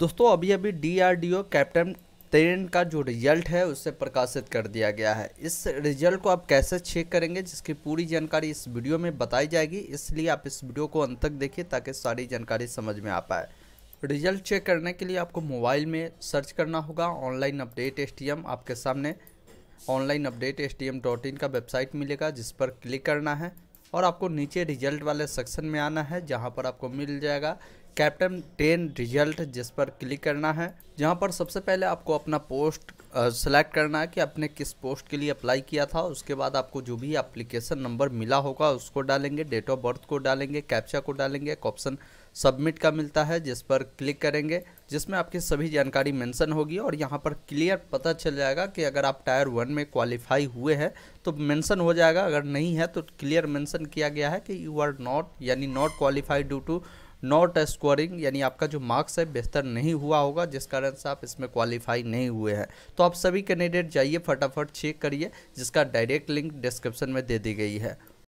दोस्तों अभी अभी डीआरडीओ कैप्टन ट्रेन का जो रिजल्ट है उसे प्रकाशित कर दिया गया है इस रिजल्ट को आप कैसे चेक करेंगे जिसकी पूरी जानकारी इस वीडियो में बताई जाएगी इसलिए आप इस वीडियो को अंत तक देखिए ताकि सारी जानकारी समझ में आ पाए रिजल्ट चेक करने के लिए आपको मोबाइल में सर्च करना होगा ऑनलाइन अपडेट एस आपके सामने ऑनलाइन अपडेट एस का वेबसाइट मिलेगा जिस पर क्लिक करना है और आपको नीचे रिजल्ट वाले सेक्शन में आना है जहाँ पर आपको मिल जाएगा कैप्टन टेन रिजल्ट जिस पर क्लिक करना है जहाँ पर सबसे पहले आपको अपना पोस्ट सेलेक्ट करना है कि आपने किस पोस्ट के लिए अप्लाई किया था उसके बाद आपको जो भी एप्लीकेशन नंबर मिला होगा उसको डालेंगे डेट ऑफ बर्थ को डालेंगे कैप्चा को डालेंगे ऑप्शन सबमिट का मिलता है जिस पर क्लिक करेंगे जिसमें आपकी सभी जानकारी मेंशन होगी और यहाँ पर क्लियर पता चल जाएगा कि अगर आप टायर वन में क्वालिफाई हुए हैं तो मेंशन हो जाएगा अगर नहीं है तो क्लियर मेंशन किया गया है कि यू आर नॉट यानी not qualified due to not scoring यानी आपका जो मार्क्स है बेहतर नहीं हुआ होगा जिस कारण से आप इसमें क्वालिफाई नहीं हुए हैं तो आप सभी कैंडिडेट जाइए फटाफट चेक करिए जिसका डायरेक्ट लिंक डिस्क्रिप्शन में दे दी गई है